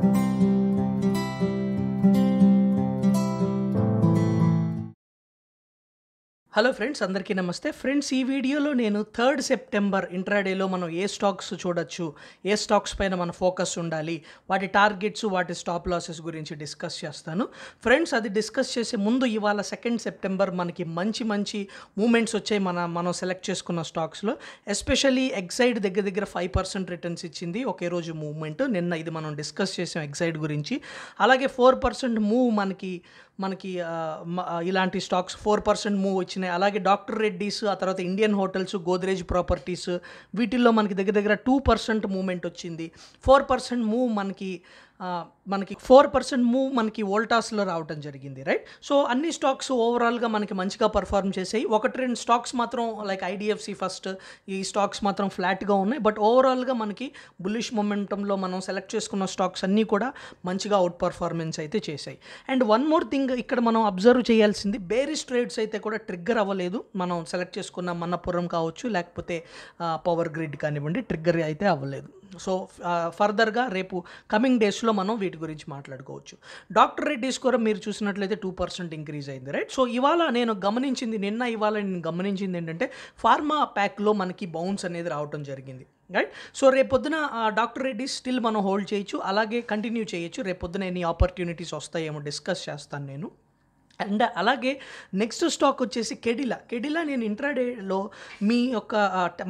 Thank you. Hello friends అందరికీ నమస్తే friends ఈ వీడియోలో నేను థర్డ్ సెప్టెంబర్ ఇంట్రాడేలో మనం ఏ స్టాక్స్ చూడొచ్చు ఏ స్టాక్స్ పైన మన ఫోకస్ ఉండాలి వాటి టార్గెట్స్ వాటి స్టాప్ లాసెస్ గురించి డిస్కస్ చేస్తాను ఫ్రెండ్స్ అది డిస్కస్ చేసే ముందు ఇవాళ సెకండ్ సెప్టెంబర్ మనకి మంచి మంచి మూమెంట్స్ వచ్చాయి మన మనం సెలెక్ట్ చేసుకున్న స్టాక్స్లో ఎస్పెషల్లీ ఎగ్జైడ్ దగ్గర దగ్గర ఫైవ్ పర్సెంట్ రిటర్న్స్ ఇచ్చింది ఒకే రోజు మూవ్మెంట్ నిన్న ఇది మనం డిస్కస్ చేసాం ఎగ్జైడ్ గురించి అలాగే ఫోర్ పర్సెంట్ మూవ్ మనకి మనకి ఇలాంటి స్టాక్స్ ఫోర్ పర్సెంట్ మూవ్ వచ్చినాయి అలాగే డాక్టర్ రెడ్డిస్ ఆ తర్వాత ఇండియన్ హోటల్స్ గోద్రేజ్ ప్రాపర్టీస్ వీటిల్లో మనకి దగ్గర దగ్గర టూ పర్సెంట్ మూవ్మెంట్ వచ్చింది ఫోర్ పర్సెంట్ మూవ్ మనకి మనకి ఫోర్ పర్సెంట్ మూవ్ మనకి వోల్టాస్లో రావడం జరిగింది రైట్ సో అన్ని స్టాక్స్ ఓవరాల్గా మనకి మంచిగా పర్ఫార్మ్ చేసాయి ఒకటి రెండు స్టాక్స్ మాత్రం లైక్ ఐడిఎఫ్సి ఫస్ట్ ఈ స్టాక్స్ మాత్రం ఫ్లాట్గా ఉన్నాయి బట్ ఓవరాల్గా మనకి బులిష్ మొమెంటంలో మనం సెలెక్ట్ చేసుకున్న స్టాక్స్ అన్నీ కూడా మంచిగా అవుట్ పర్ఫార్మెన్స్ అయితే చేశాయి అండ్ వన్ మోర్ థింగ్ ఇక్కడ మనం అబ్జర్వ్ చేయాల్సింది బేరిస్ ట్రేడ్స్ అయితే కూడా ట్రిగ్గర్ అవ్వలేదు మనం సెలెక్ట్ చేసుకున్న మన్నపురం కావచ్చు లేకపోతే పవర్ గ్రిడ్ కానివ్వండి ట్రిగ్గర్ అయితే అవ్వలేదు సో ఫర్దర్గా రేపు కమింగ్ డేస్లో మనం వీటి గురించి మాట్లాడుకోవచ్చు డాక్టర్ రేట్ స్కోర్ మీరు చూసినట్లయితే టూ పర్సెంట్ ఇంక్రీజ్ అయింది రైట్ సో ఇవాళ నేను గమనించింది నిన్న ఇవాళ నేను గమనించింది ఏంటంటే ఫార్మా ప్యాక్లో మనకి బౌన్స్ అనేది రావడం జరిగింది రైట్ సో రేపొద్దున డాక్టర్ రెడ్డి స్టిల్ మనం హోల్డ్ చేయొచ్చు అలాగే కంటిన్యూ చేయొచ్చు రేపొద్దున ఎన్ని ఆపర్చునిటీస్ వస్తాయేమో డిస్కస్ చేస్తాను నేను అండ్ అలాగే నెక్స్ట్ స్టాక్ వచ్చేసి కెడిలా కెడిలా నేను ఇంట్రాడేలో మీ యొక్క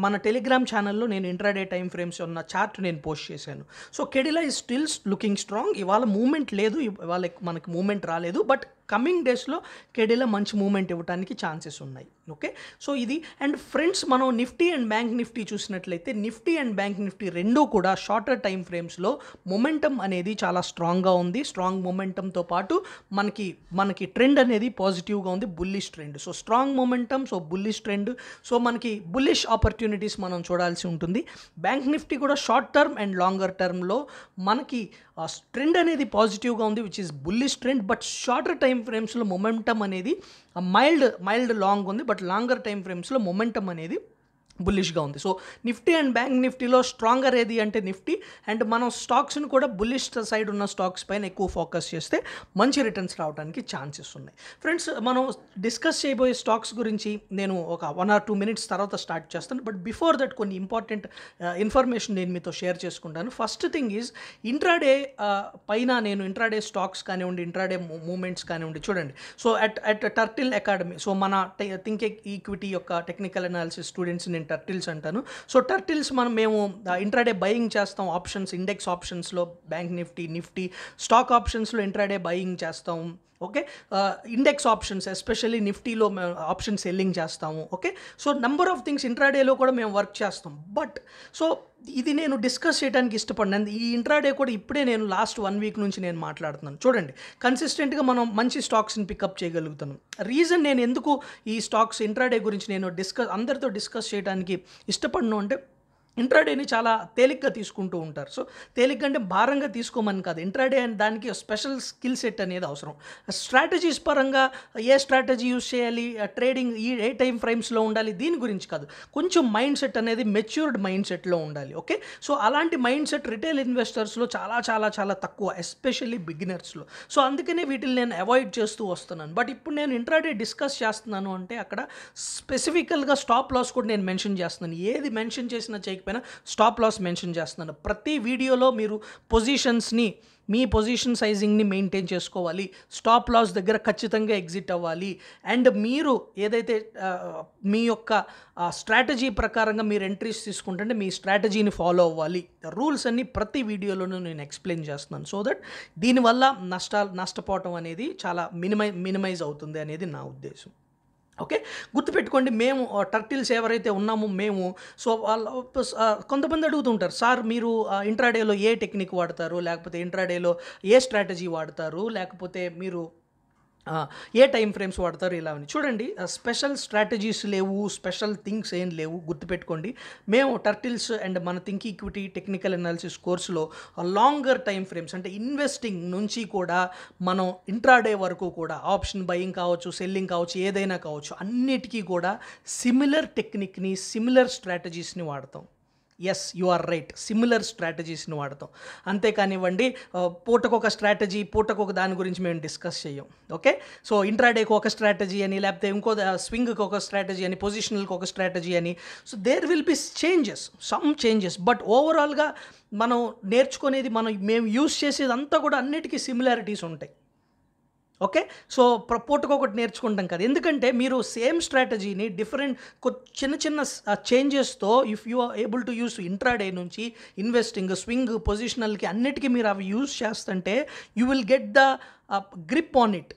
మన టెలిగ్రామ్ ఛానల్లో నేను ఇంట్రాడే టైం ఫ్రేమ్స్ ఉన్న చార్ట్ నేను పోస్ట్ చేశాను so Cadila is stills looking strong ఇవాళ మూమెంట్ లేదు ఇవాళ మనకి మూమెంట్ రాలేదు బట్ కమింగ్ డేస్లో కేడీలో మంచి మూమెంట్ ఇవ్వడానికి ఛాన్సెస్ ఉన్నాయి ఓకే సో ఇది అండ్ ఫ్రెండ్స్ మనం నిఫ్టీ అండ్ బ్యాంక్ నిఫ్టీ చూసినట్లయితే నిఫ్టీ అండ్ బ్యాంక్ నిఫ్టీ రెండూ కూడా షార్టర్ టైం ఫ్రేమ్స్లో మొమెంటం అనేది చాలా స్ట్రాంగ్గా ఉంది స్ట్రాంగ్ మొమెంటంతో పాటు మనకి మనకి ట్రెండ్ అనేది పాజిటివ్గా ఉంది bullish trend so strong momentum so bullish trend so మనకి బుల్లిష్ ఆపర్చునిటీస్ మనం చూడాల్సి ఉంటుంది బ్యాంక్ నిఫ్టీ కూడా షార్ట్ టర్మ్ అండ్ లాంగర్ టర్మ్లో మనకి ఆ ట్రెండ్ అనేది పాజిటివ్గా ఉంది which is bullish trend but shorter time ఫ్రేమ్స్లో మొమెంటమ్ అనేది మైల్డ్ మైల్డ్ లాంగ్ ఉంది బట్ లాంగర్ టైం ఫ్రేమ్స్లో మొమెంటమ్ అనేది బుల్లిష్గా ఉంది సో నిఫ్టీ అండ్ బ్యాంక్ నిఫ్టీలో స్ట్రాంగర్ ఏది అంటే నిఫ్టీ అండ్ మనం స్టాక్స్ని కూడా బుల్లిష్ సైడ్ ఉన్న స్టాక్స్ పైన ఎక్కువ ఫోకస్ చేస్తే మంచి రిటర్న్స్ రావడానికి ఛాన్సెస్ ఉన్నాయి ఫ్రెండ్స్ మనం డిస్కస్ చేయబోయే స్టాక్స్ గురించి నేను ఒక వన్ ఆర్ టూ మినిట్స్ తర్వాత స్టార్ట్ చేస్తాను బట్ బిఫోర్ దట్ కొన్ని ఇంపార్టెంట్ ఇన్ఫర్మేషన్ నేను మీతో షేర్ చేసుకుంటాను ఫస్ట్ థింగ్ ఈజ్ ఇంట్రాడే పైన నేను ఇంట్రాడే స్టాక్స్ కానివ్వండి ఇంట్రాడే మూమెంట్స్ కానివ్వండి చూడండి so at at Turtle Academy so మన థింక్ ఈక్విటీ యొక్క టెక్నికల్ అనాలిసిస్ స్టూడెంట్స్ నేను నేను టర్టిల్స్ అంటాను సో టర్టిల్స్ మనం మేము ఇంట్రాడే బయింగ్ చేస్తాం ఆప్షన్స్ ఇండెక్స్ ఆప్షన్స్లో బ్యాంక్ నిఫ్టీ నిఫ్టీ స్టాక్ ఆప్షన్స్లో ఇంట్రాడే బయింగ్ చేస్తాం ఓకే ఇండెక్స్ ఆప్షన్స్ ఎస్పెషల్లీ నిఫ్టీలో మేము ఆప్షన్ సెల్లింగ్ చేస్తాము okay so number of things ఇంట్రాడేలో కూడా మేము వర్క్ చేస్తాం బట్ సో ఇది నేను డిస్కస్ చేయడానికి ఇష్టపడినాను ఈ ఇంట్రాడే కూడా ఇప్పుడే నేను లాస్ట్ వన్ వీక్ నుంచి నేను మాట్లాడుతున్నాను చూడండి కన్సిస్టెంట్గా మనం మంచి స్టాక్స్ని పికప్ చేయగలుగుతున్నాం రీజన్ నేను ఎందుకు ఈ స్టాక్స్ ఇంట్రాడే గురించి నేను డిస్కస్ అందరితో డిస్కస్ చేయడానికి ఇష్టపడను అంటే ఇంట్రాడేని చాలా తేలిగ్గా తీసుకుంటూ ఉంటారు సో తేలిగ్గా అంటే భారంగా తీసుకోమని కాదు ఇంట్రాడే అని దానికి స్పెషల్ స్కిల్ సెట్ అనేది అవసరం స్ట్రాటజీస్ పరంగా ఏ స్ట్రాటజీ యూస్ చేయాలి ట్రేడింగ్ ఈ ఏ టైం ఫ్రేమ్స్లో ఉండాలి దీని గురించి కాదు కొంచెం మైండ్ సెట్ అనేది మెచ్యూర్డ్ మైండ్ సెట్లో ఉండాలి ఓకే సో అలాంటి మైండ్ సెట్ రిటైల్ ఇన్వెస్టర్స్లో చాలా చాలా చాలా తక్కువ ఎస్పెషల్లీ బిగినర్స్లో సో అందుకనే వీటిని నేను అవాయిడ్ చేస్తూ వస్తున్నాను బట్ ఇప్పుడు నేను ఇంట్రాడే డిస్కస్ చేస్తున్నాను అంటే అక్కడ స్పెసిఫికల్గా స్టాప్ లాస్ కూడా నేను మెన్షన్ చేస్తున్నాను ఏది మెన్షన్ చేసినా చేయ పైన స్టాప్ లాస్ మెన్షన్ చేస్తున్నాను ప్రతి వీడియోలో మీరు పొజిషన్స్ని మీ పొజిషన్ సైజింగ్ని మెయింటైన్ చేసుకోవాలి స్టాప్ లాస్ దగ్గర ఖచ్చితంగా ఎగ్జిట్ అవ్వాలి అండ్ మీరు ఏదైతే మీ యొక్క స్ట్రాటజీ ప్రకారంగా మీరు ఎంట్రీస్ తీసుకుంటే మీ స్ట్రాటజీని ఫాలో అవ్వాలి రూల్స్ అన్ని ప్రతి వీడియోలోనూ నేను ఎక్స్ప్లెయిన్ చేస్తున్నాను సో దట్ దీనివల్ల నష్టాలు నష్టపోవటం అనేది చాలా మినిమై మినిమైజ్ అవుతుంది అనేది నా ఉద్దేశం ఓకే గుర్తుపెట్టుకోండి మేము టర్టిల్స్ ఎవరైతే ఉన్నామో మేము సో వాళ్ళ కొంతమంది అడుగుతుంటారు సార్ మీరు ఇంట్రాడేలో ఏ టెక్నిక్ వాడతారు లేకపోతే ఇంట్రాడేలో ఏ స్ట్రాటజీ వాడతారు లేకపోతే మీరు ఏ టైం ఫ్రేమ్స్ వాడతారు ఇలా అని చూడండి స్పెషల్ స్ట్రాటజీస్ లేవు స్పెషల్ థింగ్స్ ఏం లేవు గుర్తుపెట్టుకోండి మేము టర్టిల్స్ అండ్ మన థింక్ ఈక్విటీ టెక్నికల్ అనాలిసిస్ కోర్సులో లాంగర్ టైం ఫ్రేమ్స్ అంటే ఇన్వెస్టింగ్ నుంచి కూడా మనం ఇంట్రాడే వరకు కూడా ఆప్షన్ బయింగ్ కావచ్చు సెల్లింగ్ కావచ్చు ఏదైనా కావచ్చు అన్నిటికీ కూడా సిమిలర్ టెక్నిక్ని సిమిలర్ స్ట్రాటజీస్ని వాడతాం as you are right similar స్ట్రాటజీస్ని వాడతాం అంతే పూటకు పూటకొక స్ట్రాటజీ పూటకొక దాని గురించి మేము డిస్కస్ చేయం ఓకే సో ఇంట్రాడేకి ఒక స్ట్రాటజీ అని లేకపోతే ఇంకో స్వింగ్కి ఒక స్ట్రాటజీ అని పొజిషనల్కి ఒక స్ట్రాటజీ అని so there will be changes some changes but ఓవరాల్గా మనం నేర్చుకునేది మనం మేము యూస్ చేసేది అంతా కూడా అన్నిటికీ సిమిలారిటీస్ ఉంటాయి ఓకే సో ప్రపోర్ట్గా ఒకటి నేర్చుకుంటాం కదా ఎందుకంటే మీరు సేమ్ స్ట్రాటజీని డిఫరెంట్ చిన్న చిన్న చేంజెస్తో if you are able to use intraday నుంచి ఇన్వెస్టింగ్ స్వింగ్ పొజిషనల్కి అన్నిటికీ మీరు అవి యూజ్ చేస్తుంటే you will get the grip on it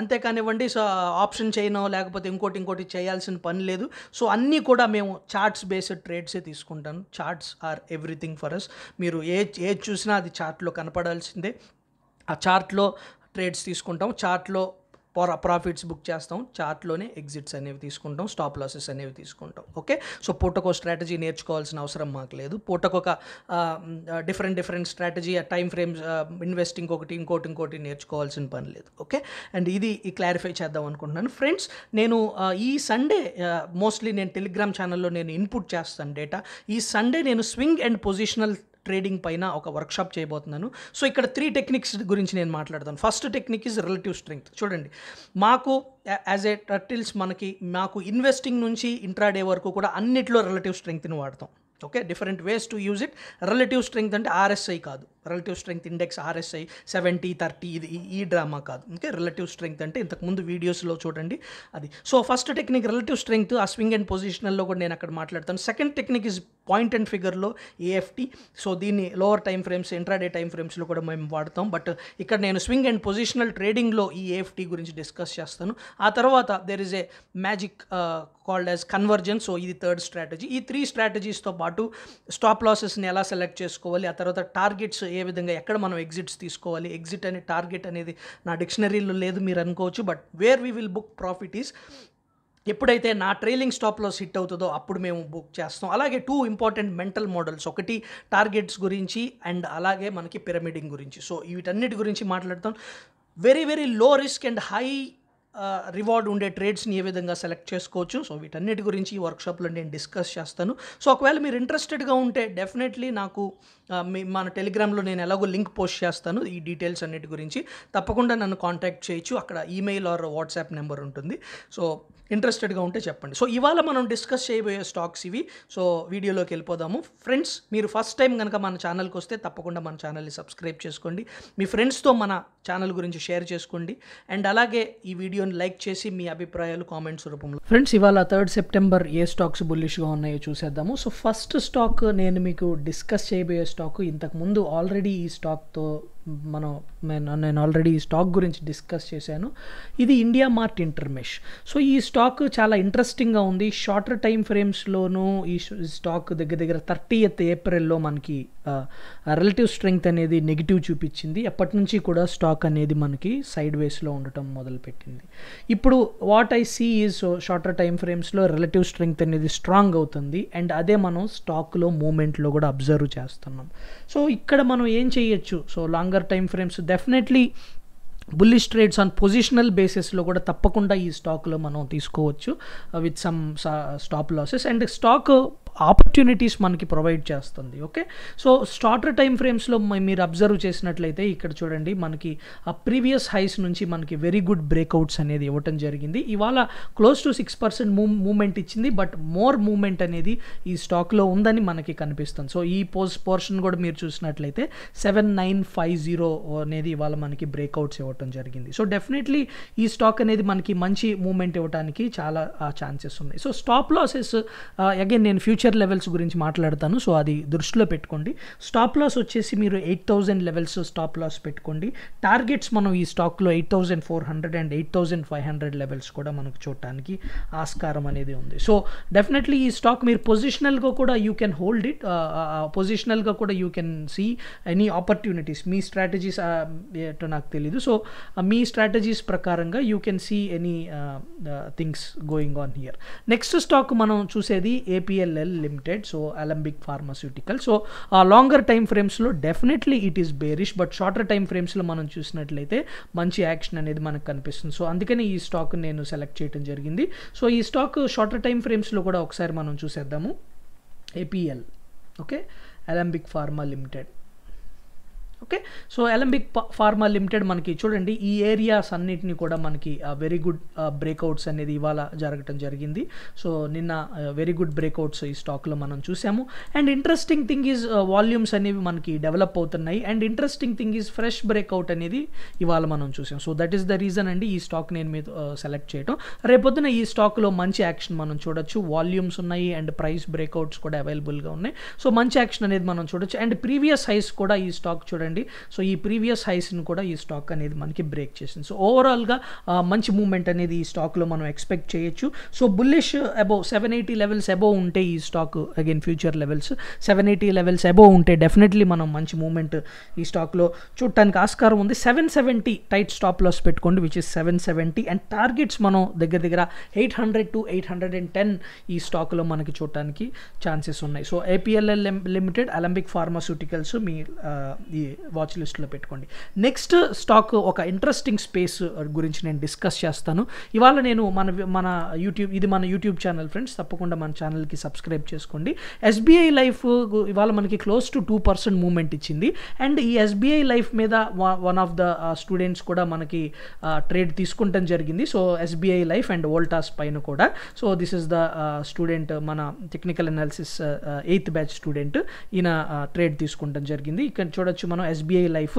అంతేకానివ్వండి సో ఆప్షన్ చేయనో లేకపోతే ఇంకోటి ఇంకోటి చేయాల్సిన పని లేదు సో అన్నీ కూడా మేము చార్ట్స్ బేస్డ్ ట్రేడ్సే తీసుకుంటాను charts or everything for us మీరు ఏ ఏది చూసినా అది చార్ట్లో కనపడాల్సిందే ఆ చార్ట్లో ట్రేడ్స్ తీసుకుంటాం చార్ట్లో ప్రాఫిట్స్ బుక్ చేస్తాం చార్ట్లోనే ఎగ్జిట్స్ అనేవి తీసుకుంటాం స్టాప్ లాసెస్ అనేవి తీసుకుంటాం ఓకే సో పూటకో స్ట్రాటజీ నేర్చుకోవాల్సిన అవసరం మాకు లేదు పూటకొక డిఫరెంట్ డిఫరెంట్ స్ట్రాటజీ ఆ టైం ఫ్రేమ్స్ ఇన్వెస్టింగ్ ఒకటి ఇంకోటి ఇంకోటి నేర్చుకోవాల్సిన పని లేదు ఓకే అండ్ ఇది క్లారిఫై చేద్దాం అనుకుంటున్నాను ఫ్రెండ్స్ నేను ఈ సండే మోస్ట్లీ నేను టెలిగ్రామ్ ఛానల్లో నేను ఇన్పుట్ చేస్తాను డేటా ఈ సండే నేను స్వింగ్ అండ్ పొజిషనల్ ట్రేడింగ్ పైన ఒక వర్క్షాప్ చేయబోతున్నాను సో ఇక్కడ త్రీ టెక్నిక్స్ గురించి నేను మాట్లాడతాను first technique is relative strength చూడండి మాకు యాజ్ ఏ టర్టిల్స్ మనకి మాకు ఇన్వెస్టింగ్ నుంచి ఇంట్రాడే వరకు కూడా అన్నిట్లో రిలేటివ్ స్ట్రెంగ్త్ని వాడతాం okay different ways to use it relative strength అంటే ఆర్ఎస్ఐ కాదు relative strength index RSI seventy thirty ఇది ఈ డ్రామా కాదు ఓకే రిలేటివ్ స్ట్రెంగ్త్ అంటే ఇంతకుముందు వీడియోస్లో చూడండి అది so first technique relative strength ఆ స్వింగ్ అండ్ పొజిషనల్లో కూడా నేను అక్కడ మాట్లాడతాను second technique is point and ఫిగర్లో ఏఎఫ్టీ సో దీన్ని lower time frames intraday time ఫ్రేమ్స్లో కూడా మేము వాడతాం బట్ ఇక్కడ నేను స్వింగ్ అండ్ పొజిషనల్ ట్రేడింగ్లో ఈ ఏఎఫ్టీ గురించి డిస్కస్ చేస్తాను ఆ తర్వాత there is a magic called as convergence so ఇది థర్డ్ స్ట్రాటజీ ఈ త్రీ స్ట్రాటజీస్తో పాటు స్టాప్ లాసెస్ని ఎలా సెలెక్ట్ చేసుకోవాలి ఆ తర్వాత టార్గెట్స్ ఏ విధంగా ఎక్కడ మనం ఎగ్జిట్స్ తీసుకోవాలి ఎగ్జిట్ అనే టార్గెట్ అనేది నా డిక్షనరీలో లేదు మీరు అనుకోవచ్చు but where we will book profit is ఎప్పుడైతే నా ట్రైలింగ్ స్టాప్లో హిట్ అవుతుందో అప్పుడు మేము బుక్ చేస్తాం అలాగే టూ ఇంపార్టెంట్ మెంటల్ మోడల్స్ ఒకటి టార్గెట్స్ గురించి అండ్ అలాగే మనకి పిరమిడింగ్ గురించి సో వీటన్నిటి గురించి మాట్లాడతాం very very low risk and high reward ఉండే ట్రేడ్స్ని ఏ విధంగా సెలెక్ట్ చేసుకోవచ్చు సో వీటన్నిటి గురించి ఈ వర్క్షాప్లో నేను డిస్కస్ చేస్తాను సో ఒకవేళ మీరు ఇంట్రెస్టెడ్గా ఉంటే డెఫినెట్లీ నాకు మీ మన టెలిగ్రామ్లో నేను ఎలాగో లింక్ పోస్ట్ చేస్తాను ఈ డీటెయిల్స్ అన్నిటి గురించి తప్పకుండా నన్ను కాంటాక్ట్ చేయొచ్చు అక్కడ ఈమెయిల్ ఆర్ వాట్సాప్ నెంబర్ ఉంటుంది సో ఇంట్రెస్టెడ్గా ఉంటే చెప్పండి సో ఇవాళ మనం డిస్కస్ చేయబోయే స్టాక్స్ ఇవి సో వీడియోలోకి వెళ్ళిపోదాము ఫ్రెండ్స్ మీరు ఫస్ట్ టైం కనుక మన ఛానల్కి వస్తే తప్పకుండా మన ఛానల్ని సబ్స్క్రైబ్ చేసుకోండి మీ ఫ్రెండ్స్తో మన ఛానల్ గురించి షేర్ చేసుకోండి అండ్ అలాగే ఈ వీడియో వీడియోని లైక్ చేసి మీ అభిప్రాయాలు కామెంట్స్ రూపంలో ఫ్రెండ్స్ ఇవాళ థర్డ్ సెప్టెంబర్ ఏ స్టాక్స్ బుల్లిష్గా ఉన్నాయో చూసేద్దాము సో ఫస్ట్ స్టాక్ నేను మీకు డిస్కస్ చేయబోయే స్టాక్ ఇంతకుముందు ఆల్రెడీ ఈ స్టాక్తో మనం నేను నేను ఆల్రెడీ ఈ స్టాక్ గురించి డిస్కస్ చేశాను ఇది ఇండియా మార్ట్ ఇంటర్మెష్ సో ఈ స్టాక్ చాలా ఇంట్రెస్టింగ్గా ఉంది షార్టర్ టైం ఫ్రేమ్స్లోనూ ఈ స్టాక్ దగ్గర దగ్గర థర్టీ ఏప్రిల్లో మనకి రిలేటివ్ స్ట్రెంగ్త్ అనేది నెగిటివ్ చూపించింది అప్పటి నుంచి కూడా స్టాక్ అనేది మనకి సైడ్ వేస్లో ఉండటం మొదలుపెట్టింది ఇప్పుడు what I see is shorter time ఫ్రేమ్స్లో రిలేటివ్ స్ట్రెంగ్త్ అనేది స్ట్రాంగ్ అవుతుంది అండ్ అదే మనం స్టాక్లో మూమెంట్లో కూడా అబ్జర్వ్ చేస్తున్నాం సో ఇక్కడ మనం ఏం చేయొచ్చు so longer time frames definitely bullish trades on positional బేసిస్లో కూడా తప్పకుండా ఈ స్టాక్లో మనం తీసుకోవచ్చు with some stop losses and stock opportunities మనకి ప్రొవైడ్ చేస్తుంది ఓకే సో స్టార్టర్ టైం ఫ్రేమ్స్లో మీరు అబ్జర్వ్ చేసినట్లయితే ఇక్కడ చూడండి మనకి ఆ ప్రీవియస్ హైస్ నుంచి మనకి వెరీ గుడ్ బ్రేక్అవుట్స్ అనేది ఇవ్వటం జరిగింది ఇవాళ క్లోజ్ టు సిక్స్ పర్సెంట్ మూ మూమెంట్ ఇచ్చింది బట్ మోర్ మూమెంట్ అనేది ఈ స్టాక్లో ఉందని మనకి కనిపిస్తుంది సో ఈ పోస్ పోర్షన్ కూడా మీరు చూసినట్లయితే సెవెన్ నైన్ ఫైవ్ జీరో అనేది ఇవాళ మనకి బ్రేక్అవుట్స్ ఇవ్వటం జరిగింది సో డెఫినెట్లీ ఈ స్టాక్ అనేది మనకి మంచి మూమెంట్ ఇవ్వడానికి చాలా ఛాన్సెస్ ఉన్నాయి సో స్టాప్ లాసెస్ అగైన్ నేను ఫ్యూచర్ ఫ్యూచర్ లెవెల్స్ గురించి మాట్లాడతాను సో అది దృష్టిలో పెట్టుకోండి స్టాప్ లాస్ వచ్చేసి మీరు eight thousand levels stop loss పెట్టుకోండి టార్గెట్స్ మనం ఈ స్టాక్లో eight thousand four hundred and eight thousand five hundred levels కూడా మనకు చూడటానికి ఆస్కారం అనేది ఉంది సో డెఫినెట్లీ ఈ స్టాక్ మీరు పొజిషనల్గా కూడా యూ కెన్ హోల్డ్ ఇట్ పొజిషనల్గా కూడా you can see any opportunities మీ స్ట్రాటజీస్ ఏటో నాకు తెలీదు సో మీ స్ట్రాటజీస్ ప్రకారంగా you can see any things going on here next stock మనం చూసేది APLL limited so Alembic pharmaceutical so ఆ లాంగర్ టైం ఫ్రేమ్స్లో definitely it is bearish but shorter time ఫ్రేమ్స్లో మనం చూసినట్లయితే మంచి యాక్షన్ అనేది మనకు కనిపిస్తుంది సో అందుకని ఈ స్టాక్ నేను సెలెక్ట్ చేయడం జరిగింది సో ఈ స్టాక్ షార్టర్ టైం ఫ్రేమ్స్లో కూడా ఒకసారి మనం చూసేద్దాము APL okay Alembic pharma limited okay so Alembic pharma limited మనకి చూడండి ఈ ఏరియాస్ అన్నిటిని కూడా మనకి వెరీ గుడ్ బ్రేక్అవుట్స్ అనేది ఇవాళ జరగటం జరిగింది సో నిన్న వెరీ గుడ్ బ్రేక్అవుట్స్ ఈ స్టాక్లో మనం చూసాము and interesting thing is volumes అనేవి మనకి డెవలప్ అవుతున్నాయి and interesting thing is fresh breakout అనేది ఇవాళ మనం చూసాం so that is the reason అండి ఈ స్టాక్ నేను మీద సెలెక్ట్ చేయటం రేపొద్దున ఈ స్టాక్లో మంచి యాక్షన్ మనం చూడొచ్చు వాల్యూమ్స్ ఉన్నాయి అండ్ ప్రైస్ బ్రేక్అవుట్స్ కూడా అవైలబుల్గా ఉన్నాయి సో మంచి యాక్షన్ అనేది మనం చూడొచ్చు అండ్ ప్రీవియస్ హైస్ కూడా ఈ స్టాక్ చూడండి కాబట్టి సో ఈ ప్రీవియస్ హైస్ని కూడా ఈ స్టాక్ అనేది మనకి బ్రేక్ చేసింది సో ఓవరాల్గా మంచి మూమెంట్ అనేది ఈ స్టాక్లో మనం ఎక్స్పెక్ట్ చేయొచ్చు so bullish above seven eighty levels above ఉంటే ఈ stock again future levels seven eighty levels above ఉంటే డెఫినెట్లీ మనం మంచి మూమెంట్ ఈ స్టాక్లో చూడటానికి ఆస్కారం ఉంది seven seventy tight stop loss పెట్టుకోండి which is seven seventy and targets మనం దగ్గర దగ్గర eight hundred to eight hundred and ten ఈ స్టాక్లో మనకి చూడటానికి ఛాన్సెస్ ఉన్నాయి so APLL limited Alembic pharmaceuticals మీ ఈ వాచ్ లిస్ట్లో పెట్టుకోండి నెక్స్ట్ స్టాక్ ఒక ఇంట్రెస్టింగ్ స్పేస్ గురించి నేను డిస్కస్ చేస్తాను ఇవాళ నేను మన మన యూట్యూబ్ ఇది మన యూట్యూబ్ ఛానల్ ఫ్రెండ్స్ తప్పకుండా మన ఛానల్కి సబ్స్క్రైబ్ చేసుకోండి ఎస్బీఐ లైఫ్ ఇవాళ మనకి close to two percent moment ఇచ్చింది అండ్ ఈ ఎస్బీఐ లైఫ్ మీద వన్ ఆఫ్ ద స్టూడెంట్స్ కూడా మనకి ట్రేడ్ uh, తీసుకుంటాం జరిగింది so SBI life and Voltas పైన కూడా so this is the student మన technical analysis eighth batch student ఈయన ట్రేడ్ uh, తీసుకుంటాం జరిగింది ఇక్కడ చూడొచ్చు మనం ఎస్బీఐ లైఫ్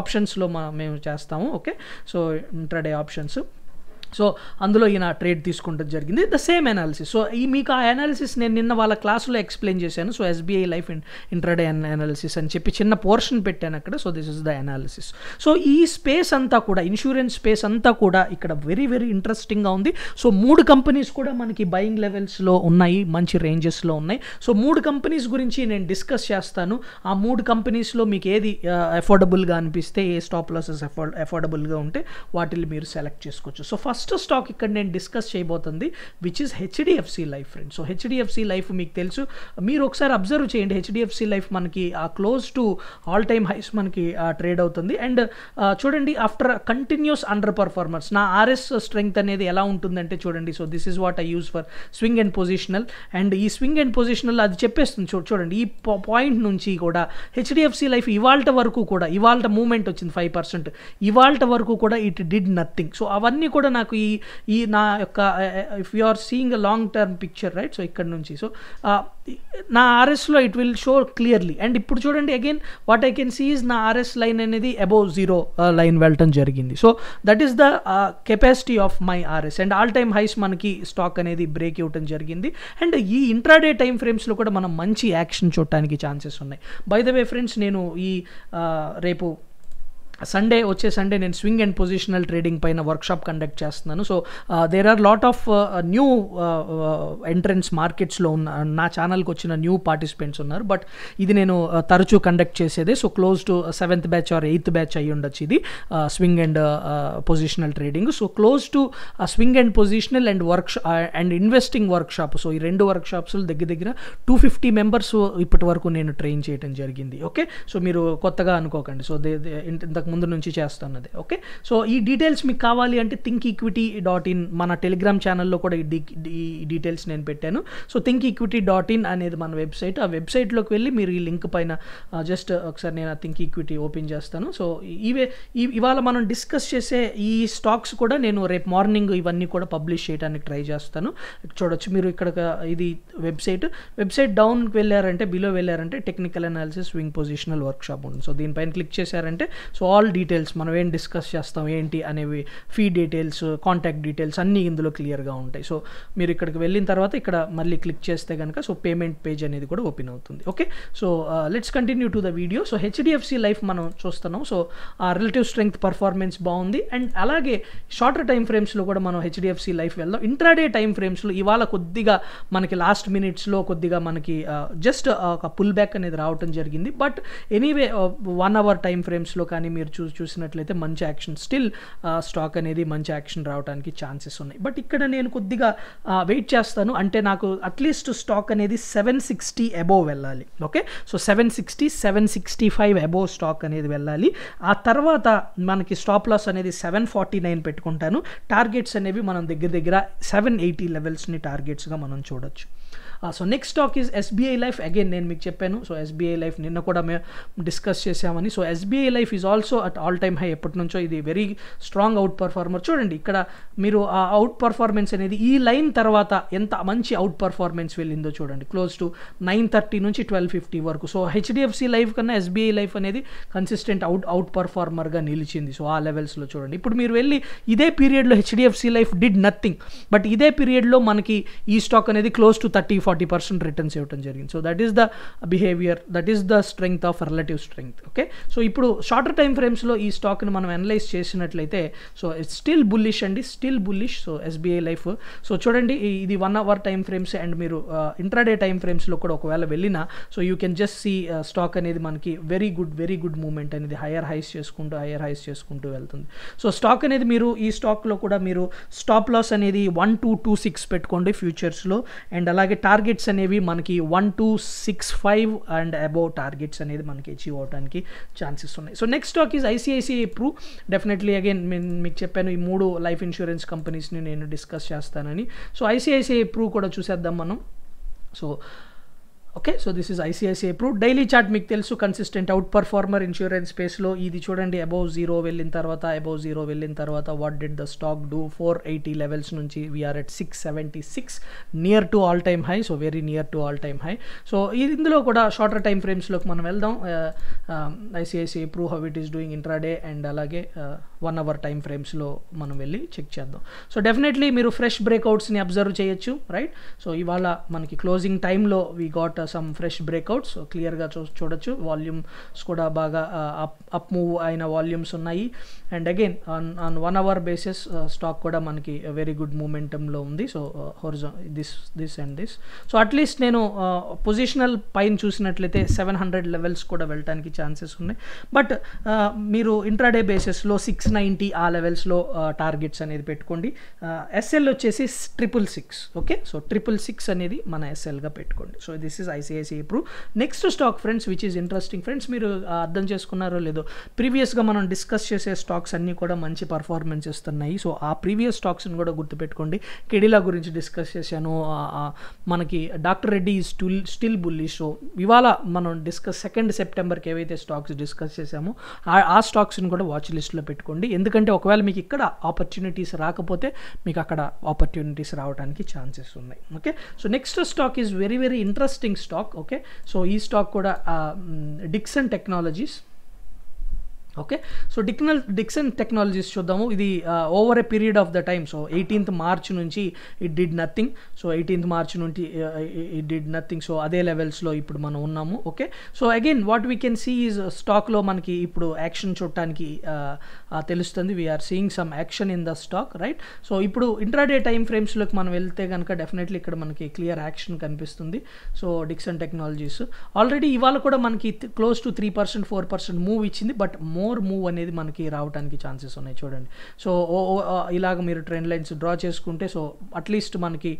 ఆప్షన్స్లో మా మేము చేస్తాము okay so intraday options so అందులో ఈయన ట్రేడ్ తీసుకుంటది జరిగింది ద సేమ్ అనాలిసిస్ సో ఈ మీకు ఆ అనాలిసిస్ నేను నిన్న వాళ్ళ క్లాసులో ఎక్స్ప్లెయిన్ చేశాను so SBI life intraday analysis అని చెప్పి చిన్న పోర్షన్ పెట్టాను అక్కడ so this is the analysis so ఈ స్పేస్ అంతా కూడా ఇన్సూరెన్స్ స్పేస్ అంతా కూడా ఇక్కడ వెరీ వెరీ ఇంట్రెస్టింగ్గా ఉంది సో మూడు కంపెనీస్ కూడా మనకి బయింగ్ లెవెల్స్లో ఉన్నాయి మంచి రేంజెస్లో ఉన్నాయి సో మూడు కంపెనీస్ గురించి నేను డిస్కస్ చేస్తాను ఆ మూడు కంపెనీస్లో మీకు ఏది అఫోర్డబుల్గా అనిపిస్తే ఏ స్టాప్ లాసెస్ అఫోర్డ్ అఫోర్డబుల్గా ఉంటే వాటిని మీరు సెలెక్ట్ చేసుకోవచ్చు సో ఫస్ట్ ఫస్ట్ స్టాక్ ఇక్కడ నేను డిస్కస్ చేయబోతుంది which is HDFC life friend so HDFC life మీకు తెలుసు మీరు ఒకసారి అబ్జర్వ్ చేయండి హెచ్డిఎఫ్సి లైఫ్ మనకి ఆ close to all time highs మనకి ట్రేడ్ అవుతుంది అండ్ చూడండి ఆఫ్టర్ కంటిన్యూస్ అండర్ పర్ఫార్మెన్స్ నా ఆర్ఎస్ స్ట్రెంగ్త్ అనేది ఎలా ఉంటుందంటే చూడండి so this is what I use for swing and positional and ఈ స్వింగ్ అండ్ పొజిషనల్ అది చెప్పేస్తుంది చూ చూడండి ఈ పాయింట్ నుంచి కూడా హెచ్డిఎఫ్సి లైఫ్ ఇవాళ వరకు కూడా ఇవాళ మూమెంట్ వచ్చింది ఫైవ్ పర్సెంట్ ఇవాళ వరకు కూడా ఇట్ డిడ్ నథింగ్ సో అవన్నీ కూడా నాకు మనకు ఈ ఈ నా యొక్క if you are seeing a long term picture right so ఇక్కడ నుంచి సో నా ఆర్ఎస్లో it will show clearly and ఇప్పుడు చూడండి again what I can see is నా ఆర్ఎస్ లైన్ అనేది అబౌవ్ జీరో లైన్ వెళ్ళటం జరిగింది so that is the capacity of my RS and all time highs మనకి స్టాక్ అనేది బ్రేక్ ఇవ్వటం జరిగింది అండ్ ఈ ఇంట్రాడే టైం ఫ్రేమ్స్లో కూడా మనం మంచి యాక్షన్ చూడటానికి ఛాన్సెస్ ఉన్నాయి బై ద వే ఫ్రెండ్స్ నేను ఈ రేపు సండే వచ్చే సండే నేను స్వింగ్ అండ్ పొజిషనల్ ట్రేడింగ్ పైన వర్క్షాప్ కండక్ట్ చేస్తున్నాను so there are lot of new entrants మార్కెట్స్లో ఉన్న నా ఛానల్కి వచ్చిన న్యూ పార్టిసిపెంట్స్ ఉన్నారు బట్ ఇది నేను uh, తరచూ కండక్ట్ చేసేదే so close to seventh batch or eighth batch అయ్యి ఉండొచ్చు ఇది swing and positional trading so close to swing and positional and work and investing workshop so ఈ రెండు వర్క్షాప్స్ దగ్గర దగ్గర టూ ఫిఫ్టీ మెంబర్స్ ఇప్పటి వరకు నేను ట్రైన్ చేయడం జరిగింది ఓకే సో మీరు కొత్తగా అనుకోకండి సో దే ఇంతకు ముందు నుంచి చేస్తున్నది ఓకే సో ఈ డీటెయిల్స్ మీకు కావాలి అంటే థింక్ ఈక్విటీ డాట్ ఇన్ మన టెలిగ్రామ్ ఛానల్లో కూడా ఈ డీటెయిల్స్ నేను పెట్టాను so think equity dot in అనేది మన వెబ్సైట్ ఆ వెబ్సైట్లోకి వెళ్ళి మీరు ఈ లింక్ పైన జస్ట్ ఒకసారి నేను ఆ థింక్ ఈక్విటీ ఓపెన్ చేస్తాను సో ఇవే ఇవాళ మనం డిస్కస్ చేసే ఈ స్టాక్స్ కూడా నేను రేపు మార్నింగ్ ఇవన్నీ కూడా పబ్లిష్ చేయడానికి ట్రై చేస్తాను చూడొచ్చు మీరు ఇక్కడ ఇది వెబ్సైట్ వెబ్సైట్ డౌన్కి వెళ్ళారంటే బిలో వెళ్ళారంటే technical analysis swing positional workshop ఉంది సో దీనిపైన క్లిక్ చేశారంటే సో ఆల్ డీటెయిల్స్ మనం ఏం డిస్కస్ చేస్తాం ఏంటి అనేవి ఫీ డీటెయిల్స్ కాంటాక్ట్ డీటెయిల్స్ అన్నీ ఇందులో క్లియర్గా ఉంటాయి సో మీరు ఇక్కడికి వెళ్ళిన తర్వాత ఇక్కడ మళ్ళీ క్లిక్ చేస్తే కనుక సో పేమెంట్ పేజ్ అనేది కూడా ఓపెన్ అవుతుంది okay so let's continue to the video so HDFC life మనం చూస్తున్నాం సో ఆ రిలేటివ్ స్ట్రెంగ్త్ పర్ఫార్మెన్స్ బాగుంది అండ్ అలాగే షార్టర్ టైం ఫ్రేమ్స్లో కూడా మనం హెచ్డిఎఫ్సి లైఫ్ వెళ్దాం ఇంట్రాడే టైం ఫ్రేమ్స్లో ఇవాళ కొద్దిగా మనకి లాస్ట్ మినిట్స్లో కొద్దిగా మనకి జస్ట్ uh, uh, ఒక పుల్ బ్యాక్ అనేది రావటం జరిగింది but anyway one hour time ఫ్రేమ్స్లో కానీ మీరు మీరు చూ చూసినట్లయితే మంచి యాక్షన్ స్టిల్ స్టాక్ అనేది మంచి యాక్షన్ రావడానికి ఛాన్సెస్ ఉన్నాయి బట్ ఇక్కడ నేను కొద్దిగా వెయిట్ చేస్తాను అంటే నాకు అట్లీస్ట్ స్టాక్ అనేది సెవెన్ సిక్స్టీ అబోవ్ వెళ్ళాలి okay so seven sixty seven sixty five above stock అనేది వెళ్ళాలి ఆ తర్వాత మనకి స్టాప్ లాస్ అనేది సెవెన్ ఫార్టీ నైన్ పెట్టుకుంటాను టార్గెట్స్ అనేవి మనం దగ్గర దగ్గర సెవెన్ ఎయిటీ లెవెల్స్ని టార్గెట్స్గా మనం చూడొచ్చు so next stock is SBI life again నేను మీకు చెప్పాను సో ఎస్బీఐ లైఫ్ నిన్న కూడా మేము డిస్కస్ చేసామని so SBI life is also at all time high ఎప్పటి నుంచో ఇది వెరీ స్ట్రాంగ్ అవుట్ పర్ఫార్మర్ చూడండి ఇక్కడ మీరు ఆ అవుట్ పర్ఫార్మెన్స్ అనేది ఈ లైన్ తర్వాత ఎంత మంచి అవుట్ పర్ఫార్మెన్స్ వెళ్ళిందో చూడండి క్లోజ్ టు నైన్ థర్టీ నుంచి ట్వెల్వ్ ఫిఫ్టీ వరకు సో హెచ్డిఎఫ్సి లైఫ్ కన్నా ఎస్బీఐ లైఫ్ అనేది కన్సిస్టెంట్ అవుట్ అవుట్ పర్ఫార్మర్గా నిలిచింది సో ఆ లెవెల్స్లో చూడండి ఇప్పుడు మీరు వెళ్ళి ఇదే పీరియడ్లో HDFC life did nothing but ఇదే పీరియడ్లో మనకి ఈ స్టాక్ అనేది close to thirty forty percent returns ఇవ్వటం జరిగింది so that is the behaviour that is the strength of relative strength okay so ఇప్పుడు షార్టర్ టైం ఫ్రేమ్స్లో ఈ స్టాక్ని మనం అనలైజ్ చేసినట్లయితే సో స్టిల్ బుల్లిష్ అండి still bullish so SBI life so చూడండి ఇది one hour time frames and మీరు ఇంట్రాడే టైం ఫ్రేమ్స్లో కూడా ఒకవేళ వెళ్ళినా so you can just see stock అనేది మనకి very good very good moment అనేది హైయర్ హైస్ చేసుకుంటూ హైయర్ హైస్ చేసుకుంటూ వెళ్తుంది సో స్టాక్ అనేది మీరు ఈ స్టాక్లో కూడా మీరు స్టాప్ లాస్ అనేది వన్ టూ టూ సిక్స్ పెట్టుకోండి ఫ్యూచర్స్లో అండ్ అలాగే టార్గెట్ టార్గెట్స్ అనేవి మనకి one two six five and above targets అనేది మనకి అచీవ్ అవడానికి ఛాన్సెస్ ఉన్నాయి so next stock is ICICI pru definitely again నేను మీకు చెప్పాను ఈ మూడు లైఫ్ ఇన్సూరెన్స్ కంపెనీస్ని నేను డిస్కస్ చేస్తానని సో ఐసిఐసిఐ ప్రూ కూడా చూసేద్దాం మనం so okay so this is ICICI pru daily chart మీకు తెలుసు కన్సిస్టెంట్ అవుట్ పర్ఫార్మర్ ఇన్సూరెన్స్ స్పేస్లో ఇది చూడండి అబౌవ్ జీరో వెళ్ళిన తర్వాత అబౌవ్ జీరో వెళ్ళిన తర్వాత what did the stock do four eighty levels నుంచి we're at six seventy six near to all time high so very near to all time high so ఇందులో కూడా షార్టర్ టైం ఫ్రేమ్స్లోకి మనం వెళ్దాం ICICI pru how it is doing intraday and అలాగే uh, one hour time ఫ్రేమ్స్లో మనం వెళ్ళి check చేద్దాం సో డెఫినెట్లీ మీరు ఫ్రెష్ బ్రేక్అవుట్స్ని అబ్జర్వ్ చేయొచ్చు రైట్ సో ఇవాళ మనకి క్లోజింగ్ టైంలో we got some fresh breakouts క్లియర్గా చూ చూడొచ్చు వాల్యూమ్స్ కూడా బాగా అప్ అప్ మూవ్ అయిన వాల్యూమ్స్ ఉన్నాయి and again on on one hour basis stock కూడా మనకి వెరీ గుడ్ మూమెంటంలో ఉంది so horizon this this and this so at least నేను పొజిషనల్ uh, పైన చూసినట్లయితే సెవెన్ హండ్రెడ్ లెవెల్స్ కూడా వెళ్ళటానికి ఛాన్సెస్ ఉన్నాయి బట్ uh, మీరు ఇంట్రాడే బేసిస్లో సిక్స్ నైంటీ ఆ లెవెల్స్లో టార్గెట్స్ అనేది పెట్టుకోండి ఎస్ఎల్ వచ్చేసి triple six okay so triple six అనేది మన ఎస్ఎల్గా పెట్టుకోండి so this is ICICI pru next stock friends which is interesting friends మీరు అర్థం చేసుకున్నారో లేదో ప్రీవియస్గా మనం డిస్కస్ చేసే స్టాక్స్ అన్నీ కూడా మంచి పర్ఫార్మెన్స్ ఇస్తున్నాయి సో ఆ ప్రీవియస్ స్టాక్స్ని కూడా గుర్తుపెట్టుకోండి కెడిలా గురించి డిస్కస్ చేశాను మనకి doctor Reddy still still bullish so ఇవాళ మనం డిస్కస్ సెకండ్ సెప్టెంబర్కి ఏవైతే స్టాక్స్ డిస్కస్ చేశామో ఆ స్టాక్స్ని కూడా వాచ్ లిస్ట్లో పెట్టుకోండి ఉండి ఎందుకంటే ఒకవేళ మీకు ఇక్కడ ఆపర్చునిటీస్ రాకపోతే మీకు అక్కడ ఆపర్చునిటీస్ రావడానికి ఛాన్సెస్ ఉన్నాయి okay so next stock is very very interesting stock okay so ఈ స్టాక్ కూడా డిక్సన్ టెక్నాలజీస్ ఓకే సో డిక్నల్ డిక్సన్ టెక్నాలజీస్ చూద్దాము ఇది over a period of the time so eighteenth March నుంచి it did nothing so eighteenth March నుంచి it did nothing so అదే లెవెల్స్లో ఇప్పుడు మనం ఉన్నాము okay so again what we can see is స్టాక్లో మనకి ఇప్పుడు యాక్షన్ చూడటానికి తెలుస్తుంది we are seeing some action in the stock right so ఇప్పుడు ఇంట్రాడే టైం ఫ్రేమ్స్లోకి మనం వెళ్తే కనుక డెఫినెట్లీ ఇక్కడ మనకి క్లియర్ యాక్షన్ కనిపిస్తుంది సో డిక్సన్ టెక్నాలజీస్ ఆల్రెడీ ఇవాళ కూడా మనకి close to three percent four percent move ఇచ్చింది బట్ మో మోర్ మూవ్ అనేది మనకి రావడానికి ఛాన్సెస్ ఉన్నాయి చూడండి సో ఇలాగ మీరు ట్రెండ్ లైన్స్ డ్రా చేసుకుంటే సో అట్లీస్ట్ మనకి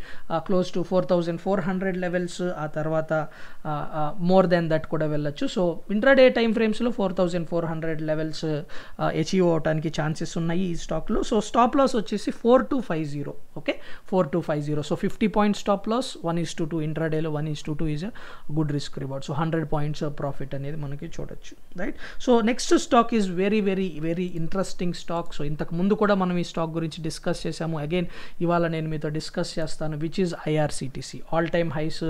close to four thousand four hundred levels ఆ తర్వాత మోర్ దెన్ దట్ కూడా వెళ్ళచ్చు సో ఇంట్రాడే టైం ఫ్రేమ్స్లో four thousand four hundred levels achieve అవడానికి ఛాన్సెస్ ఉన్నాయి ఈ స్టాక్లో సో స్టాప్ లాస్ వచ్చేసి four two five zero okay four two five zero so fifty point stop loss one is to two ఇంట్రాడేలో one is to two is a good risk reward so hundred points profit అనేది మనకి చూడొచ్చు right so next stock is very very very interesting stock so ఇంతకు ముందు కూడా మనం ఈ stock గురించి డిస్కస్ చేశాము అగైన్ ఇవాళ నేను మీతో డిస్కస్ చేస్తాను which is IRCTC all time highs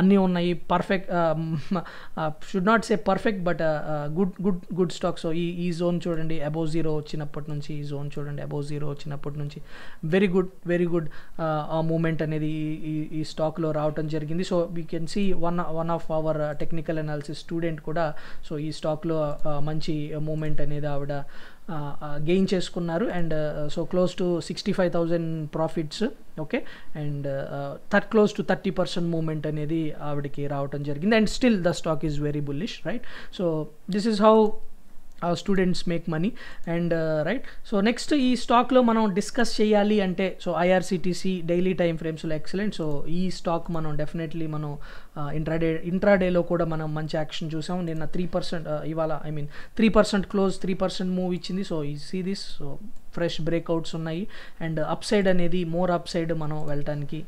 అన్నీ ఉన్నాయి perfect should not say perfect but good good good stock so ఈ ఈ జోన్ చూడండి అబోవ్ జీరో వచ్చినప్పటి నుంచి ఈ జోన్ చూడండి అబోవ్ జీరో వచ్చినప్పటి నుంచి very good very good moment అనేది ఈ ఈ స్టాక్లో రావటం జరిగింది so we can see one one of our technical analysis student కూడా సో ఈ స్టాక్లో uh, మంచి మూమెంట్ పాయింట్ అనేది ఆవిడ గెయిన్ చేసుకున్నారు and so close to sixty five thousand profits okay and థర్ట్ close to thirty percent moment అనేది ఆవిడకి రావటం జరిగింది and still the stock is very bullish right so this is how students make money and right so next ఈ స్టాక్లో మనం discuss చేయాలి అంటే సో ఐఆర్సిటీసీ డైలీ టైం ఫ్రేమ్స్లో ఎక్సలెంట్ సో ఈ స్టాక్ మనం డెఫినెట్లీ మనం ఇంట్రాడే uh, ఇంట్రాడేలో కూడా మనం మంచి యాక్షన్ చూసాం నిన్న త్రీ పర్సెంట్ uh, ఇవాళ I mean three percent close three percent move ఇచ్చింది సో ఈ see this so fresh breakouts ఉన్నాయి అండ్ అప్ సైడ్ అనేది మోర్ అప్ సైడ్ మనం వెళ్ళటానికి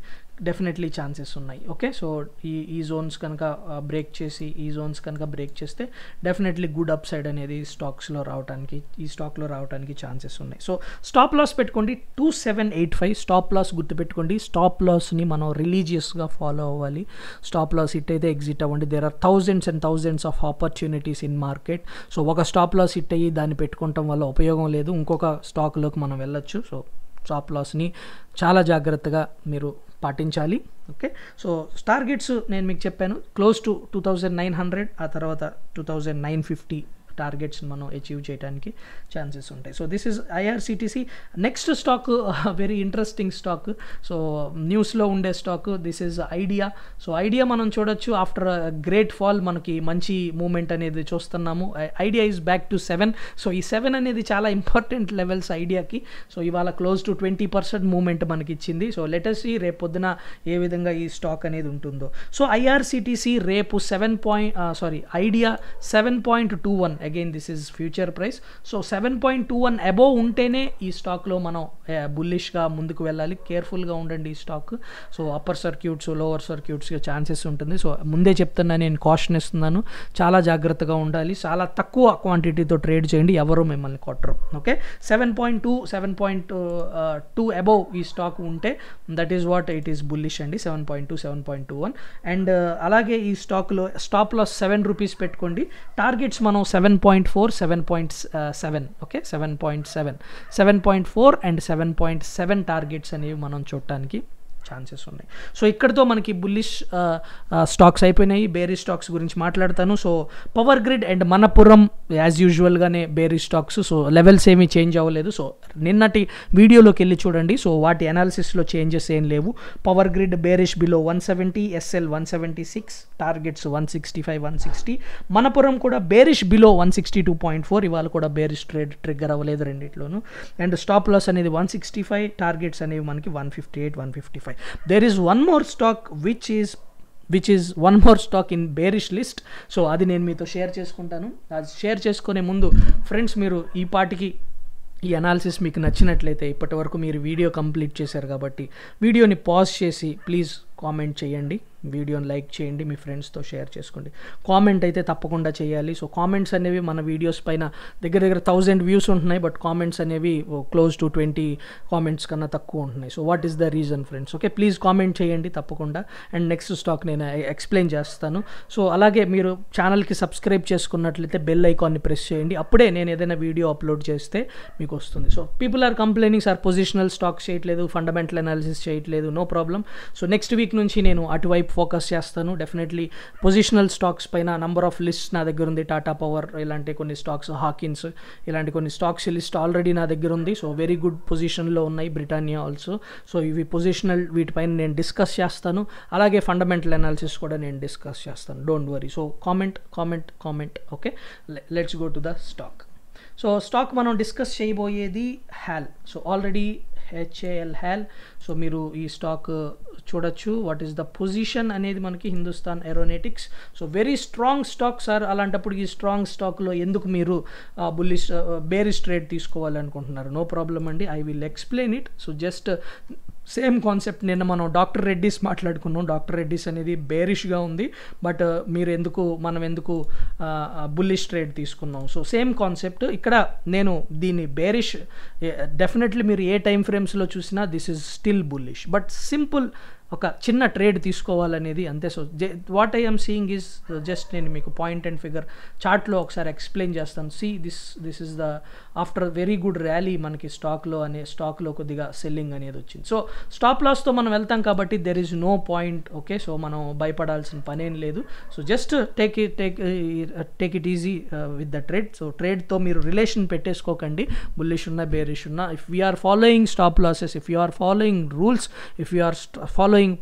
డెఫినెట్లీ ఛాన్సెస్ ఉన్నాయి ఓకే సో ఈ ఈ జోన్స్ కనుక బ్రేక్ చేసి ఈ జోన్స్ కనుక బ్రేక్ చేస్తే డెఫినెట్లీ గుడ్ అప్ సైడ్ అనేది స్టాక్స్లో రావడానికి ఈ స్టాక్లో రావడానికి ఛాన్సెస్ ఉన్నాయి సో స్టాప్ లాస్ పెట్టుకోండి two seven eight five stop loss గుర్తుపెట్టుకోండి స్టాప్ లాస్ని మనం రిలీజియస్గా ఫాలో అవ్వాలి స్టాప్ లాస్ హిట్ అయితే ఎగ్జిట్ అవ్వండి there are thousands and thousands of opportunities in market so ఒక స్టాప్ లాస్ హిట్ అయ్యి దాన్ని పెట్టుకోవటం వల్ల ఉపయోగం లేదు ఇంకొక స్టాక్లోకి మనం వెళ్ళొచ్చు సో స్టాప్ లాస్ని చాలా జాగ్రత్తగా మీరు పాటించాలి ఓకే సో టార్గెట్స్ నేను మీకు చెప్పాను close to two thousand nine hundred ఆ తర్వాత టూ థౌజండ్ నైన్ ఫిఫ్టీ టార్గెట్స్ని మనం అచీవ్ చేయడానికి ఛాన్సెస్ ఉంటాయి so this is IRCTC next stock very interesting stock so న్యూస్లో ఉండే stock this is Idea so Idea మనం చూడొచ్చు ఆఫ్టర్ గ్రేట్ ఫాల్ మనకి మంచి మూమెంట్ అనేది చూస్తున్నాము Idea is back to seven so ఈ సెవెన్ అనేది చాలా ఇంపార్టెంట్ లెవెల్స్ ఐడియాకి సో ఇవాళ close to twenty percent moment మనకి ఇచ్చింది సో లెటెస్ట్ రేపు పొద్దున ఏ విధంగా ఈ స్టాక్ అనేది ఉంటుందో సో ఐఆర్సిటీసీ రేపు seven point sorry Idea seven point two one again this is future price so seven point two one above ఉంటేనే ఈ స్టాక్లో మనం బుల్లిష్గా eh, ముందుకు వెళ్ళాలి కేర్ఫుల్గా ఉండండి ఈ stock so upper circuits lower సర్క్యూట్స్కి ఛాన్సెస్ ఉంటుంది సో ముందే చెప్తున్నా నేను కాషన్ ఇస్తున్నాను చాలా జాగ్రత్తగా ఉండాలి చాలా తక్కువ క్వాంటిటీతో ట్రేడ్ చేయండి ఎవరు మిమ్మల్ని కొట్టరు okay seven point two seven point two above ఈ స్టాక్ ఉంటే that is what it is bullish అండి seven point two seven point two one and అలాగే ఈ స్టాక్లో స్టాప్ లాస్ సెవెన్ రూపీస్ పెట్టుకోండి టార్గెట్స్ మనం సెవెన్ 7.4 7.7 ఓకే 7.7 7.4 అండ్ 7.7 టార్గెట్స్ అనేవి మనం చూడటానికి ఛాన్సెస్ ఉన్నాయి సో ఇక్కడతో మనకి బుల్లిష్ స్టాక్స్ అయిపోయినాయి బేరీ స్టాక్స్ గురించి మాట్లాడతాను so Power Grid and Manappuram as యూజువల్గానే బేరీ స్టాక్స్ సో లెవెల్స్ ఏమీ చేంజ్ అవ్వలేదు సో నిన్నటి వీడియోలోకి వెళ్ళి చూడండి సో వాటి అనాలిసిస్లో చేంజెస్ ఏం లేవు Power Grid bearish below one seventy SL one seventy six targets one sixty five one sixty Manappuram కూడా bearish below one sixty two point four ఇవాళ కూడా బేరిష్ ట్రేడ్ ట్రిగ్గర్ అవ్వలేదు రెండిట్లోనూ అండ్ స్టాప్ లాస్ అనేది one sixty five targets అనేవి మనకి one fifty eight one fifty five side there is one more stock which is which is one more stock in bearish list so అది నేను మీతో share చేసుకుంటాను అది share చేసుకునే ముందు ఫ్రెండ్స్ మీరు ఈ పాటికి ఈ అనాలిసిస్ మీకు నచ్చినట్లయితే ఇప్పటి వరకు మీరు వీడియో కంప్లీట్ చేశారు కాబట్టి వీడియోని పాజ్ చేసి ప్లీజ్ కామెంట్ చేయండి వీడియోని లైక్ చేయండి మీ ఫ్రెండ్స్తో షేర్ చేసుకోండి కామెంట్ అయితే తప్పకుండా చేయాలి సో కామెంట్స్ అనేవి మన వీడియోస్ పైన దగ్గర దగ్గర థౌజండ్ వ్యూస్ ఉంటున్నాయి బట్ కామెంట్స్ అనేవి క్లోజ్ టు ట్వంటీ కామెంట్స్ కన్నా తక్కువ ఉంటున్నాయి so what is the reason friends okay please comment చేయండి తప్పకుండా అండ్ నెక్స్ట్ స్టాక్ నేను ఎక్స్ప్లెయిన్ చేస్తాను సో అలాగే మీరు ఛానల్కి సబ్స్క్రైబ్ చేసుకున్నట్లయితే బెల్ ఐకాన్ని ప్రెస్ చేయండి అప్పుడే నేను ఏదైనా వీడియో అప్లోడ్ చేస్తే మీకు వస్తుంది so people are complaining sir positional stocks చేయట్లేదు ఫండమెంటల్ అనాలిసిస్ చేయట్లేదు no problem so next week నుంచి నేను అటువైపు ఫోకస్ చేస్తాను డెఫినెట్లీ పొజిషనల్ స్టాక్స్ పైన నంబర్ ఆఫ్ లిస్ట్ నా దగ్గర ఉంది టాటా పవర్ ఇలాంటి కొన్ని స్టాక్స్ హాకిన్స్ ఇలాంటి కొన్ని స్టాక్స్ లిస్ట్ ఆల్రెడీ నా దగ్గర ఉంది సో వెరీ గుడ్ పొజిషన్లో ఉన్నాయి బ్రిటానియా ఆల్సో సో ఇవి పొజిషనల్ వీటిపైన నేను డిస్కస్ చేస్తాను అలాగే ఫండమెంటల్ అనాలిసిస్ కూడా నేను డిస్కస్ చేస్తాను don't worry so comment comment comment okay let's go to the stock so stock మనం డిస్కస్ చేయబోయేది HAL so already HAL HAL so మీరు ఈ స్టాక్ చూడొచ్చు వాట్ ఈస్ ద పొజిషన్ అనేది మనకి Hindustan Aeronautics so very strong stock sir అలాంటప్పుడు ఈ స్ట్రాంగ్ స్టాక్లో ఎందుకు మీరు బుల్లిష్ బేరిష్ స్ట్రేట్ తీసుకోవాలనుకుంటున్నారు నో ప్రాబ్లం అండి I will explain it so just same concept నిన్న మనం డాక్టర్ రెడ్డిస్ మాట్లాడుకున్నాం డాక్టర్ రెడ్డిస్ అనేది బేరిష్గా ఉంది బట్ మీరు ఎందుకు మనం ఎందుకు బుల్లిష్ ట్రేడ్ తీసుకున్నాం సో సేమ్ కాన్సెప్ట్ ఇక్కడ నేను దీన్ని బేరిష్ డెఫినెట్లీ మీరు ఏ టైం ఫ్రేమ్స్లో చూసినా this is still bullish but simple ఒక చిన్న ట్రేడ్ తీసుకోవాలనేది అంతే so what I'm seeing is just నేను మీకు పాయింట్ అండ్ ఫిగర్ చార్ట్లో ఒకసారి ఎక్స్ప్లెయిన్ చేస్తాను see this this is the after very good rally మనకి స్టాక్లో అనే స్టాక్లో కొద్దిగా సెల్లింగ్ అనేది వచ్చింది సో స్టాప్ లాస్తో మనం వెళ్తాం కాబట్టి there is no point okay so మనం భయపడాల్సిన పనేం లేదు so just take it take take it easy with the trade so ట్రేడ్తో మీరు రిలేషన్ పెట్టేసుకోకండి బుల్లిష్ ఉన్నా బేరిష్ ఉన్నా if you're following stop losses if you're are following rules if you're are follow following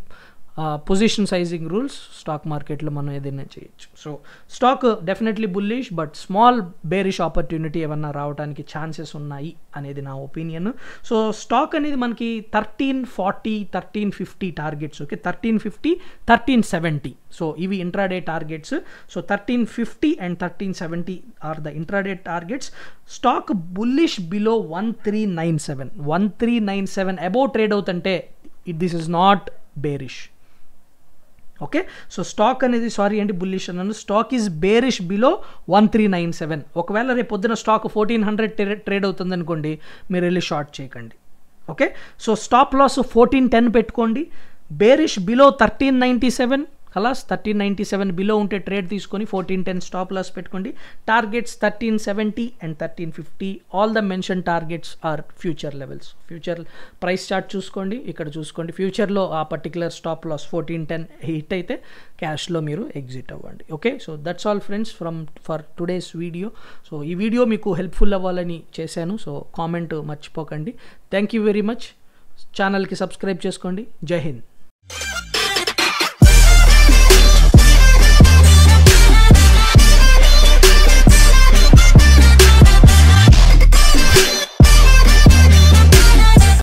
position sizing rules stock మార్కెట్లో మనం ఏదైనా చేయొచ్చు so stock definitely bullish but small bearish opportunity ఏమన్నా రావడానికి ఛాన్సెస్ ఉన్నాయి అనేది నా ఒపీనియన్ సో స్టాక్ అనేది మనకి thirteen forty thirteen fifty targets okay thirteen fifty thirteen seventy so ఇవి intraday targets so thirteen fifty and thirteen seventy are the intraday targets stock bullish below one three nine seven one three nine seven above trade అవుతుంటే it this is not bearish okay so stock అనేది sorry అండి bullish అన్నాను stock is bearish below one three nine seven ఒకవేళ రేపు పొద్దున stock fourteen hundred trade అవుతుంది అనుకోండి మీరు వెళ్ళి షార్ట్ చేయకండి okay so stop loss fourteen ten పెట్టుకోండి bearish below thirteen ninety seven అలాస్ థర్టీన్ నైంటీ సెవెన్ బిలో ఉంటే ట్రేడ్ తీసుకొని ఫోర్టీన్ టెన్ స్టాప్ లాస్ పెట్టుకోండి targets thirteen seventy and thirteen fifty all the mention targets are future levels future price chart చూసుకోండి ఇక్కడ చూసుకోండి ఫ్యూచర్లో ఆ particular stop loss fourteen ten hit అయితే క్యాష్లో మీరు ఎగ్జిట్ అవ్వండి okay so that's all friends from for today's video so ఈ వీడియో మీకు హెల్ప్ఫుల్ అవ్వాలని చేశాను సో కామెంట్ మర్చిపోకండి థ్యాంక్ యూ వెరీ మచ్ ఛానల్కి సబ్స్క్రైబ్ చేసుకోండి జై హింద్